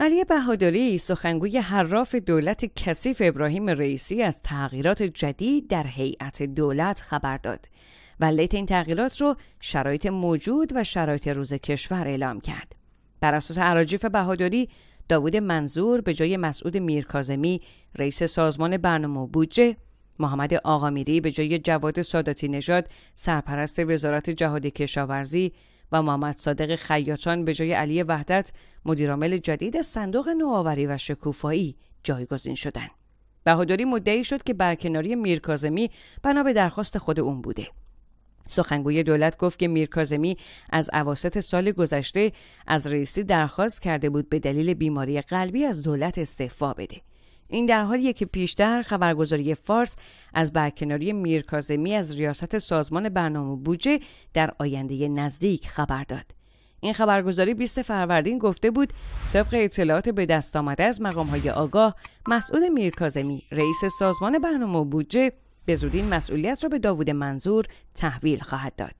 علی بهادری سخنگوی حراف دولت کثیف ابراهیم رئیسی از تغییرات جدید در هیئت دولت خبر داد و لیت این تغییرات رو شرایط موجود و شرایط روز کشور اعلام کرد بر اساس عراجیف بهادری داوود منظور به جای مسعود میرکازمی رئیس سازمان برنامه بودجه محمد آقامیری به جای جواد ساداتی نژاد سرپرست وزارت جهاد کشاورزی و محمد صادق خیاطان به جای علی وحدت مدیرعامل جدید صندوق نوآوری و شکوفایی جایگزین شدند. بهادری مدعی شد که برکناری میرکازمی بنا به درخواست خود اون بوده. سخنگوی دولت گفت که میرکازمی از اواسط سال گذشته از رئیسی درخواست کرده بود به دلیل بیماری قلبی از دولت استعفا بده. این در حالیه که پیشتر خبرگزاری فارس از برکناری میرکازمی از ریاست سازمان برنامه بودجه در آینده نزدیک خبر داد این خبرگزاری 20 فروردین گفته بود طبق اطلاعات به دست آمده از مقامهای آگاه مسئول میرکازمی رئیس سازمان برنامه بودجه به زودین مسئولیت را به داوود منظور تحویل خواهد داد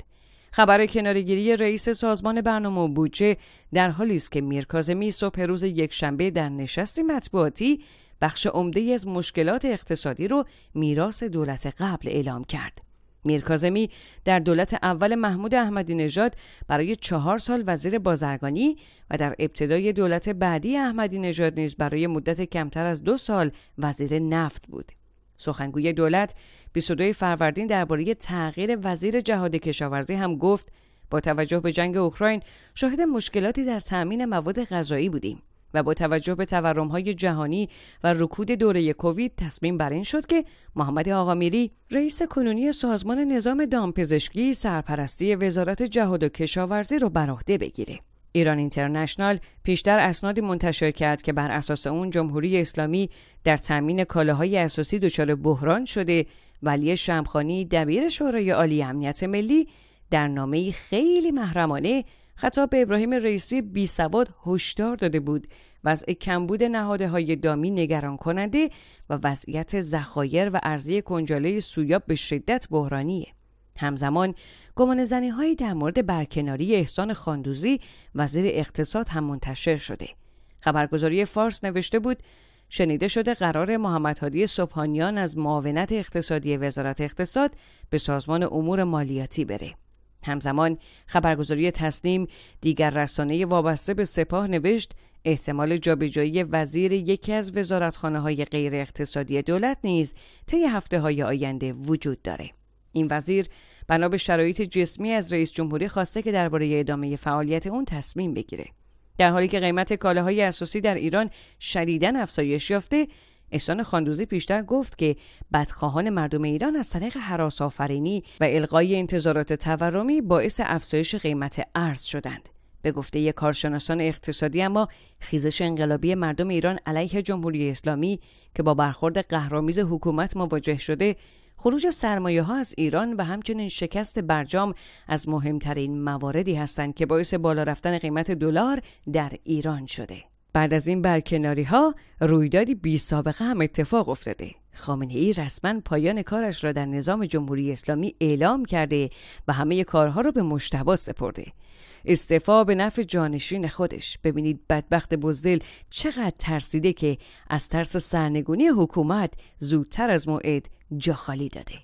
خبر کنارگیری رئیس سازمان برنامه بودجه در حالی است که میرکازمی صبح روز یکشنبه در نشستی مطبوعاتی بخش عمده از مشکلات اقتصادی رو میراث دولت قبل اعلام کرد. میرکازمی در دولت اول محمود احمدی نژاد برای چهار سال وزیر بازرگانی و در ابتدای دولت بعدی احمدی نژاد نیز برای مدت کمتر از دو سال وزیر نفت بود. سخنگوی دولت 22 فروردین درباره تغییر وزیر جهاد کشاورزی هم گفت با توجه به جنگ اوکراین شاهد مشکلاتی در تأمین مواد غذایی بودیم و با توجه به های جهانی و رکود دوره کووید تصمیم بر این شد که محمد آقامیری رئیس کنونی سازمان نظام دامپزشکی سرپرستی وزارت جهاد و کشاورزی را بر عهده بگیره. ایران اینترنشنال پیشتر اسنادی منتشر کرد که بر اساس اون جمهوری اسلامی در تامین کالاهای اساسی دچار بحران شده ولی شمخانی دبیر شورای عالی امنیت ملی در نامه خیلی محرمانه خطاب به ابراهیم رئیسی بی سواد هشدار داده بود وضع کمبود نهاده های دامی نگران کننده و وضعیت ذخایر و ارزی کنجاله سویا به شدت بحرانیه همزمان گمان زنی در مورد برکناری احسان خاندوزی وزیر اقتصاد هم منتشر شده خبرگزاری فارس نوشته بود شنیده شده قرار محمد هادی صبحانیان از معاونت اقتصادی وزارت اقتصاد به سازمان امور مالیاتی بره همزمان خبرگزاری تسنیم دیگر رسانه وابسته به سپاه نوشت احتمال جابجایی وزیر یکی از وزارتخانه های غیر اقتصادی دولت نیز طی هفته های آینده وجود داره. این وزیر بنا به شرایط جسمی از رئیس جمهوری خواسته که درباره ادامه فعالیت اون تصمیم بگیره. در حالی که قیمت کالاهای اساسی در ایران شدیداً افزایش یافته، احسان خاندوزی پیشتر گفت که بدخواهان مردم ایران از طریق حراس آفرینی و القای انتظارات تورمی باعث افزایش قیمت ارز شدند به گفته یک کارشناسان اقتصادی اما خیزش انقلابی مردم ایران علیه جمهوری اسلامی که با برخورد قهرامیز حکومت مواجه شده خروج سرمایه ها از ایران و همچنین شکست برجام از مهمترین مواردی هستند که باعث بالا رفتن قیمت دلار در ایران شده بعد از این برکناری ها رویدادی بی سابقه هم اتفاق افتاده خامنه ای رسما پایان کارش را در نظام جمهوری اسلامی اعلام کرده و همه کارها را به مشتبه سپرده استعفا به نفع جانشین خودش ببینید بدبخت بزدل چقدر ترسیده که از ترس سرنگونی حکومت زودتر از موعد جا خالی داده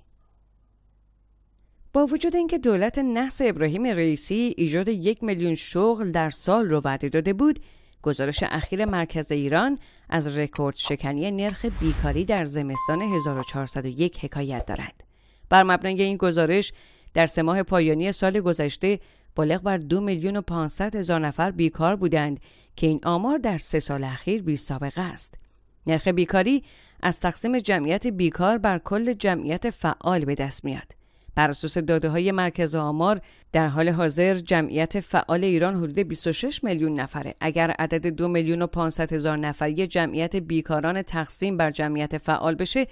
با وجود اینکه دولت نحس ابراهیم رئیسی ایجاد یک میلیون شغل در سال رو وعده داده بود گزارش اخیر مرکز ایران از رکورد شکنی نرخ بیکاری در زمستان 1401 حکایت دارد. بر مبنای این گزارش در سه ماه پایانی سال گذشته بالغ بر دو میلیون و 500 هزار نفر بیکار بودند که این آمار در سه سال اخیر بی سابقه است. نرخ بیکاری از تقسیم جمعیت بیکار بر کل جمعیت فعال به دست میاد. بر اساس های مرکز آمار در حال حاضر جمعیت فعال ایران حدود 26 میلیون نفره اگر عدد 2 میلیون و 500 هزار نفری جمعیت بیکاران تقسیم بر جمعیت فعال بشه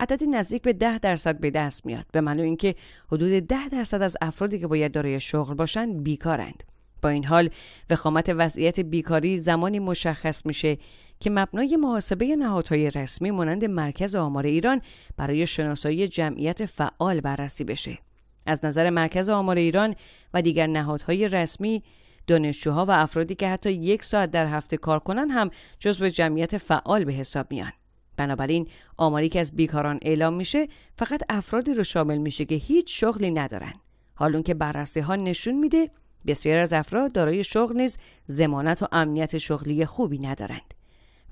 عدد نزدیک به 10 درصد به دست میاد به معنی اینکه حدود 10 درصد از افرادی که باید دارای شغل باشند بیکارند با این حال وخامت وضعیت بیکاری زمانی مشخص میشه که مبنای محاسبه نهادهای رسمی مانند مرکز آمار ایران برای شناسایی جمعیت فعال بررسی بشه. از نظر مرکز آمار ایران و دیگر نهادهای رسمی دانشجوها و افرادی که حتی یک ساعت در هفته کار کنن هم جزو جمعیت فعال به حساب میان. بنابراین آماری که از بیکاران اعلام میشه فقط افرادی رو شامل میشه که هیچ شغلی ندارن. حالون که بررسی ها نشون میده بسیار از افراد دارای شغل نیز زمانت و امنیت شغلی خوبی ندارند.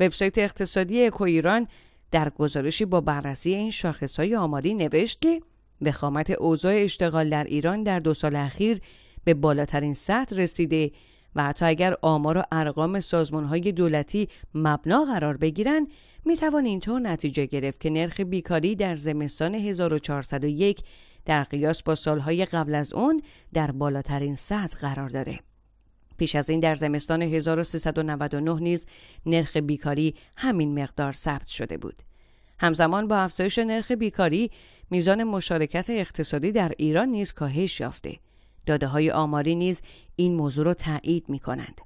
وبسایت اقتصادی اکو ایران در گزارشی با بررسی این های آماری نوشت که وخامت اوضاع اشتغال در ایران در دو سال اخیر به بالاترین سطح رسیده و حتی اگر آمار و ارقام سازمانهای دولتی مبنا قرار بگیرند میتوان اینطور نتیجه گرفت که نرخ بیکاری در زمستان 1401 در قیاس با سالهای قبل از اون در بالاترین سطح قرار داره. پیش از این در زمستان 1399 نیز نرخ بیکاری همین مقدار ثبت شده بود. همزمان با افزایش نرخ بیکاری میزان مشارکت اقتصادی در ایران نیز کاهش یافته. داده های آماری نیز این موضوع را تایید می کنند.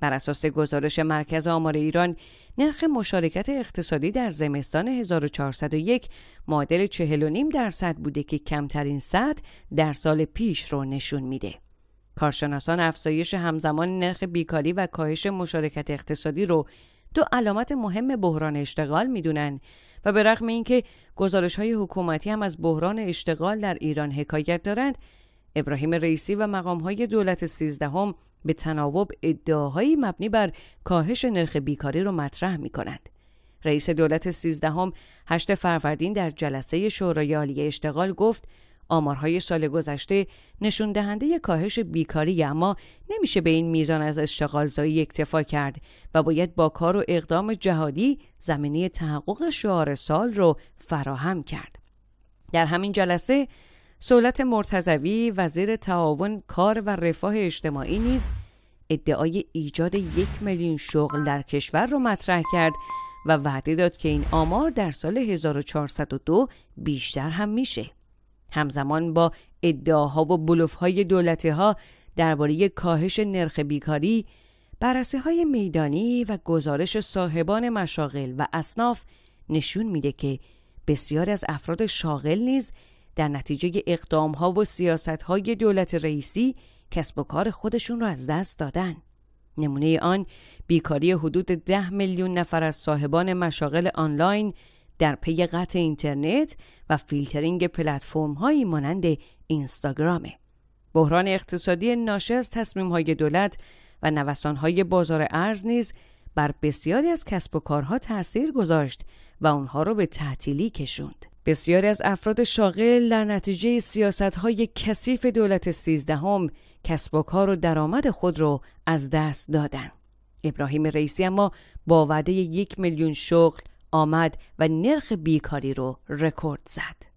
بر اساس گزارش مرکز آمار ایران نرخ مشارکت اقتصادی در زمستان 1401 معادل 45 درصد بوده که کمترین صد در سال پیش رو نشون میده. کارشناسان افزایش همزمان نرخ بیکاری و کاهش مشارکت اقتصادی رو دو علامت مهم بحران اشتغال میدونن و به رغم اینکه گزارش های حکومتی هم از بحران اشتغال در ایران حکایت دارند ابراهیم رئیسی و مقام های دولت سیزدهم به تناوب ادعاهایی مبنی بر کاهش نرخ بیکاری را مطرح می کنند. رئیس دولت سیزدهم هشت فروردین در جلسه شورای عالی اشتغال گفت آمارهای سال گذشته نشون دهنده کاهش بیکاری اما نمیشه به این میزان از اشتغالزایی اکتفا کرد و باید با کار و اقدام جهادی زمینه تحقق شعار سال رو فراهم کرد. در همین جلسه سولت مرتزوی وزیر تعاون کار و رفاه اجتماعی نیز ادعای ایجاد یک میلیون شغل در کشور را مطرح کرد و وعده داد که این آمار در سال 1402 بیشتر هم میشه. همزمان با ادعاها و بلوفهای دولت ها درباره کاهش نرخ بیکاری بررسی های میدانی و گزارش صاحبان مشاغل و اصناف نشون میده که بسیار از افراد شاغل نیز در نتیجه اقدام ها و سیاست های دولت رئیسی کسب و کار خودشون را از دست دادن. نمونه آن بیکاری حدود ده میلیون نفر از صاحبان مشاغل آنلاین در پی قطع اینترنت و فیلترینگ پلتفرم هایی مانند اینستاگرامه. بحران اقتصادی ناشی از تصمیم های دولت و نوسان های بازار ارز نیز بر بسیاری از کسب و کارها تاثیر گذاشت و آنها را به تعطیلی کشوند. بسیاری از افراد شاغل در نتیجه سیاست های کثیف دولت سیزدهم کسب و کار و درآمد خود را از دست دادند. ابراهیم رئیسی اما با وعده یک میلیون شغل آمد و نرخ بیکاری رو رکورد زد.